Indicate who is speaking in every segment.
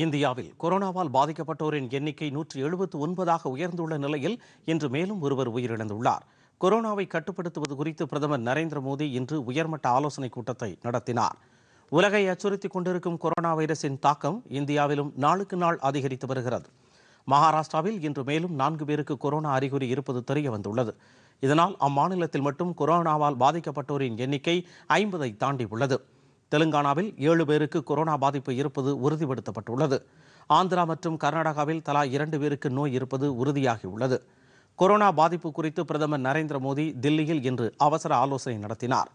Speaker 1: இந்தியாவில் கொரோனாவால் பாதிக்கப்பட்டோரின் எண்ணிக்கை நூற்றி எழுபத்து ஒன்பதாக உயர்ந்துள்ள நிலையில் இன்று மேலும் ஒருவர் உயிரிழந்துள்ளார் கொரோனாவை கட்டுப்படுத்துவது குறித்து பிரதமர் நரேந்திர மோடி இன்று உயர்மட்ட ஆலோசனைக் கூட்டத்தை நடத்தினார் உலகை அச்சுறுத்திக் கொண்டிருக்கும் கொரோனா வைரஸின் தாக்கம் இந்தியாவிலும் நாளுக்கு நாள் அதிகரித்து வருகிறது மகாராஷ்டிராவில் இன்று மேலும் நான்கு பேருக்கு கொரோனா அறிகுறி இருப்பது தெரிய வந்துள்ளது இதனால் அம்மாநிலத்தில் மட்டும் கொரோனாவால் பாதிக்கப்பட்டோரின் எண்ணிக்கை ஐம்பதை தாண்டி உள்ளது தெலுங்கானாவில் ஏழு பேருக்கு கொரோனா பாதிப்பு இருப்பது உறுதிப்படுத்தப்பட்டுள்ளது ஆந்திரா மற்றும் கர்நாடகாவில் தலா இரண்டு பேருக்கு நோய் இருப்பது உறுதியாகியுள்ளது கொரோனா பாதிப்பு குறித்து பிரதமர் நரேந்திர மோடி தில்லியில் இன்று அவசர ஆலோசனை நடத்தினார்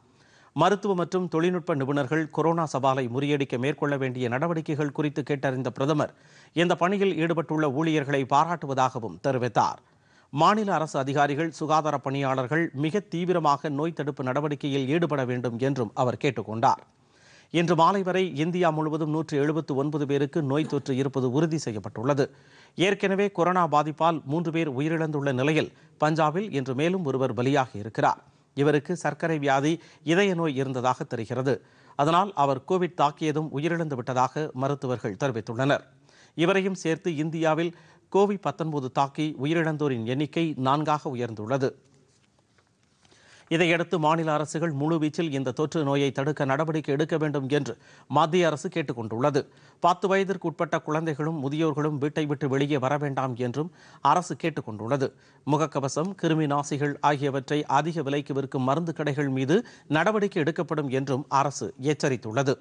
Speaker 1: மருத்துவ மற்றும் தொழில்நுட்ப நிபுணர்கள் கொரோனா சவாலை முறியடிக்க மேற்கொள்ள வேண்டிய நடவடிக்கைகள் குறித்து கேட்டறிந்த பிரதமர் இந்த பணியில் ஈடுபட்டுள்ள ஊழியர்களை பாராட்டுவதாகவும் தெரிவித்தார் மாநில அரசு அதிகாரிகள் சுகாதார பணியாளர்கள் மிக தீவிரமாக நோய் தடுப்பு நடவடிக்கையில் ஈடுபட வேண்டும் என்றும் அவர் கேட்டுக்கொண்டார் இன்று மாலை வரை இந்தியா முழுவதும் நூற்றி எழுபத்து ஒன்பது பேருக்கு நோய் தொற்று இருப்பது உறுதி செய்யப்பட்டுள்ளது ஏற்கனவே கொரோனா பாதிப்பால் மூன்று பேர் உயிரிழந்துள்ள நிலையில் பஞ்சாபில் இன்று மேலும் ஒருவர் பலியாகி இருக்கிறார் இவருக்கு சர்க்கரை வியாதி இதய நோய் இருந்ததாக தெரிகிறது அதனால் அவர் கோவிட் தாக்கியதும் உயிரிழந்து விட்டதாக மருத்துவர்கள் தெரிவித்துள்ளனர் இவரையும் சேர்த்து இந்தியாவில் கோவிட் பத்தொன்பது தாக்கி உயிரிழந்தோரின் எண்ணிக்கை நான்காக உயர்ந்துள்ளது இதையடுத்து மாநில அரசுகள் முழுவீச்சில் இந்த தொற்று நோயை தடுக்க நடவடிக்கை எடுக்க வேண்டும் என்று மத்திய அரசு கேட்டுக் கொண்டுள்ளது பத்து வயதிற்கு உட்பட்ட குழந்தைகளும் முதியோர்களும் வீட்டை விட்டு வெளியே வர வேண்டாம் என்றும் அரசு கேட்டுக் கொண்டுள்ளது முகக்கவசம் கிருமி நாசிகள் ஆகியவற்றை அதிக விலைக்கு விற்கும் மருந்து கடைகள் மீது நடவடிக்கை எடுக்கப்படும் என்றும் அரசு எச்சரித்துள்ளது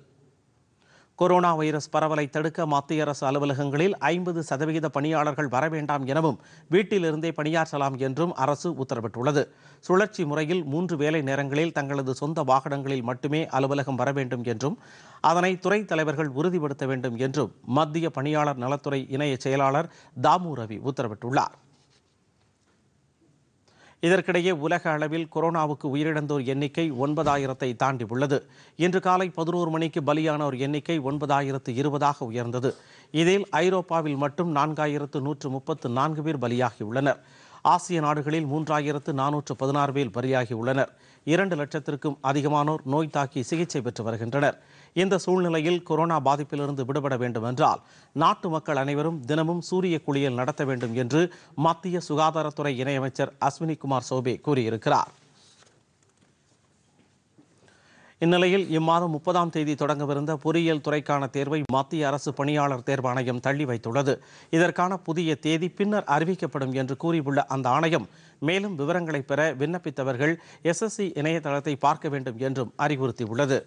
Speaker 1: கொரோனா வைரஸ் பரவலை தடுக்க மத்திய அரசு அலுவலகங்களில் ஐம்பது சதவிகித பணியாளர்கள் வர வேண்டாம் எனவும் வீட்டிலிருந்தே பணியாற்றலாம் என்றும் அரசு உத்தரவிட்டுள்ளது சுழற்சி முறையில் மூன்று வேலை நேரங்களில் தங்களது சொந்த வாகனங்களில் மட்டுமே அலுவலகம் வர வேண்டும் என்றும் அதனை துறை தலைவர்கள் உறுதிப்படுத்த வேண்டும் என்றும் மத்திய பணியாளர் நலத்துறை இணைய செயலாளர் தாமு ரவி உத்தரவிட்டுள்ளார் இதற்கிடையே உலக அளவில் கொரோனாவுக்கு உயிரிழந்தோர் எண்ணிக்கை ஒன்பதாயிரத்தை தாண்டி உள்ளது இன்று காலை பதினோரு மணிக்கு பலியானோர் எண்ணிக்கை ஒன்பதாயிரத்து இருபதாக உயர்ந்தது இதில் ஐரோப்பாவில் மட்டும் நான்காயிரத்து நூற்று முப்பத்து நான்கு பேர் பலியாகியுள்ளனர் ஆசிய நாடுகளில் மூன்றாயிரத்து நானூற்று பதினாறு பேர் பலியாகியுள்ளனர் இரண்டு லட்சத்திற்கும் அதிகமானோர் நோய் தாக்கி சிகிச்சை பெற்று வருகின்றனர் இந்த சூழ்நிலையில் கொரோனா பாதிப்பிலிருந்து விடுபட வேண்டும் என்றால் நாட்டு மக்கள் அனைவரும் தினமும் சூரிய குளியல் நடத்த வேண்டும் என்று மத்திய சுகாதாரத்துறை இணையமைச்சர் அஸ்வினி குமார் சௌபே கூறியிருக்கிறார் இந்நிலையில் இம்மாதம் முப்பதாம் தேதி தொடங்கவிருந்த பொறியியல் துறைக்கான தேர்வை மத்திய அரசு பணியாளர் தேர்வாணையம் தள்ளி வைத்துள்ளது இதற்கான புதிய தேதி பின்னர் அறிவிக்கப்படும் என்று கூறியுள்ள அந்த ஆணையம் மேலும் விவரங்களை பெற விண்ணப்பித்தவர்கள் எஸ்எஸ்சி இணையதளத்தை பார்க்க வேண்டும் என்றும் அறிவுறுத்தியுள்ளது